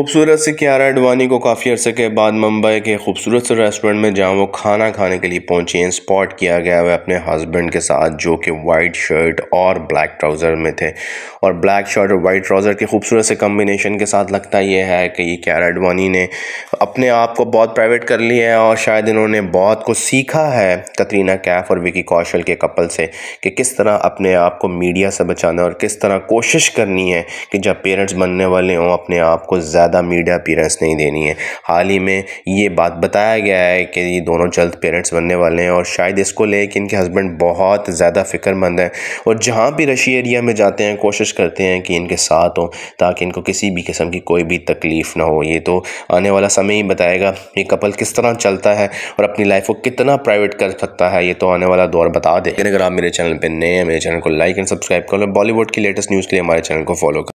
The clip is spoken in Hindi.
खूबसूरत से क्यारा अडवाणी को काफ़ी अरसे के बाद मुंबई के खूबसूरत से रेस्टोरेंट में जहां वो खाना खाने के लिए पहुंची हैं स्पॉट किया गया है अपने हस्बैंड के साथ जो कि वाइट शर्ट और ब्लैक ट्राउज़र में थे और ब्लैक शर्ट और वाइट ट्राउज़र के खूबसूरत से कम्बिनेशन के साथ लगता यह है कि ये क्यारा अडवाणी ने अपने आप को बहुत प्राइवेट कर लिया है और शायद इन्होंने बहुत कुछ सीखा है कतरीना कैफ और विकी कौशल के कपल से कि किस तरह अपने आप को मीडिया से बचाना और किस तरह कोशिश करनी है कि जब पेरेंट्स बनने वाले हों अपने आप को ज़्यादा मीडिया अपीरेंस नहीं देनी है हाल ही में ये बात बताया गया है कि ये दोनों जल्द पेरेंट्स बनने वाले हैं और शायद इसको ले कि इनके हस्बैंड बहुत ज़्यादा फ़िक्रमंद हैं और जहाँ भी रशी एरिया में जाते हैं कोशिश करते हैं कि इनके साथ हों ताकि इनको किसी भी किस्म की कोई भी तकलीफ़ ना हो ये तो आने वाला समय ही बताएगा ये कपल किस तरह चलता है और अपनी लाइफ को कितना प्राइवेट कर सकता है ये तो आने वाला दौर बता दे अगर आप मेरे चैनल पर नए हैं मेरे चैनल को लाइक एंड सब्सक्राइब कर लो बॉलीवुड की लेटेस्ट न्यूज़ के लिए हमारे चैनल को फॉलो